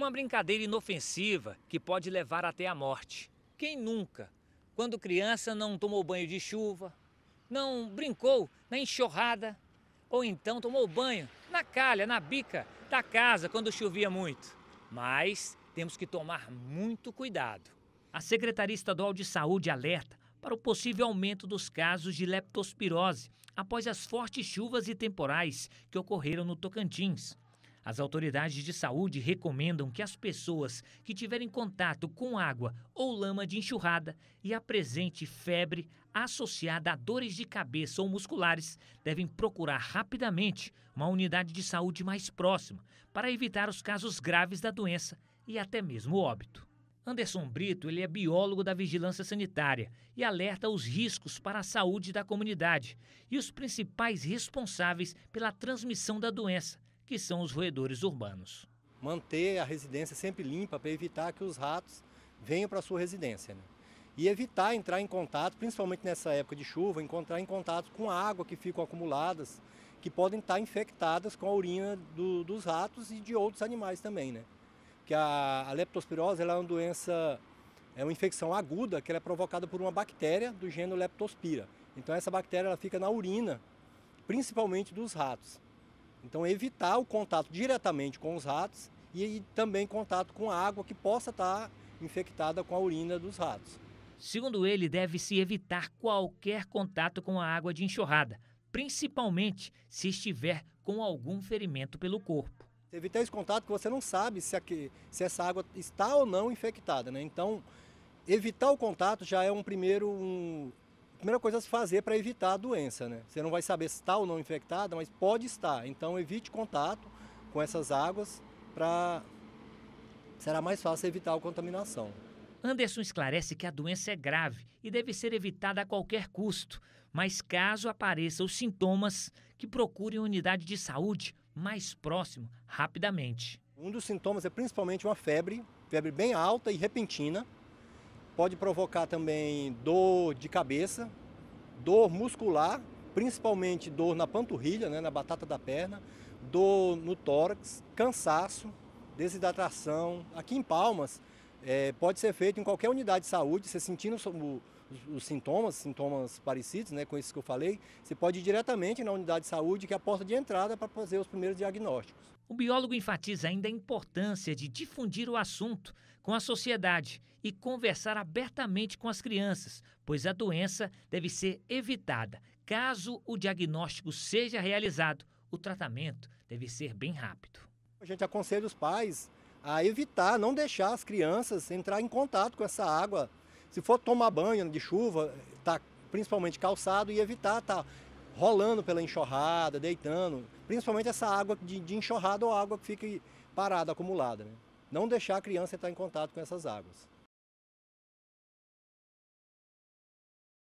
Uma brincadeira inofensiva que pode levar até a morte. Quem nunca, quando criança, não tomou banho de chuva, não brincou na enxurrada, ou então tomou banho na calha, na bica da casa quando chovia muito. Mas temos que tomar muito cuidado. A Secretaria Estadual de Saúde alerta para o possível aumento dos casos de leptospirose após as fortes chuvas e temporais que ocorreram no Tocantins. As autoridades de saúde recomendam que as pessoas que tiverem contato com água ou lama de enxurrada e apresente febre associada a dores de cabeça ou musculares devem procurar rapidamente uma unidade de saúde mais próxima para evitar os casos graves da doença e até mesmo óbito. Anderson Brito ele é biólogo da vigilância sanitária e alerta os riscos para a saúde da comunidade e os principais responsáveis pela transmissão da doença que são os roedores urbanos. Manter a residência sempre limpa para evitar que os ratos venham para a sua residência. Né? E evitar entrar em contato, principalmente nessa época de chuva, encontrar em contato com água que ficam acumuladas, que podem estar tá infectadas com a urina do, dos ratos e de outros animais também. Né? Porque a, a leptospirose ela é uma doença é uma infecção aguda que é provocada por uma bactéria do gênero Leptospira. Então essa bactéria ela fica na urina, principalmente dos ratos. Então evitar o contato diretamente com os ratos e, e também contato com água que possa estar tá infectada com a urina dos ratos. Segundo ele, deve-se evitar qualquer contato com a água de enxurrada, principalmente se estiver com algum ferimento pelo corpo. Evitar esse contato que você não sabe se, aqui, se essa água está ou não infectada, né? Então, evitar o contato já é um primeiro um, primeira coisa a se fazer para evitar a doença, né? Você não vai saber se está ou não infectada, mas pode estar. Então evite contato com essas águas para será mais fácil evitar a contaminação. Anderson esclarece que a doença é grave e deve ser evitada a qualquer custo, mas caso apareçam os sintomas, que procurem a unidade de saúde mais próximo rapidamente. Um dos sintomas é principalmente uma febre, febre bem alta e repentina, Pode provocar também dor de cabeça, dor muscular, principalmente dor na panturrilha, né, na batata da perna, dor no tórax, cansaço, desidratação. Aqui em Palmas, é, pode ser feito em qualquer unidade de saúde, você sentindo os sintomas, sintomas parecidos né, com esses que eu falei, você pode ir diretamente na unidade de saúde, que é a porta de entrada para fazer os primeiros diagnósticos. O biólogo enfatiza ainda a importância de difundir o assunto com a sociedade e conversar abertamente com as crianças, pois a doença deve ser evitada. Caso o diagnóstico seja realizado, o tratamento deve ser bem rápido. A gente aconselha os pais a evitar, não deixar as crianças entrar em contato com essa água. Se for tomar banho de chuva, tá principalmente calçado e evitar tá rolando pela enxurrada, deitando, principalmente essa água de, de enxurrada ou água que fica parada, acumulada. Né? Não deixar a criança entrar em contato com essas águas.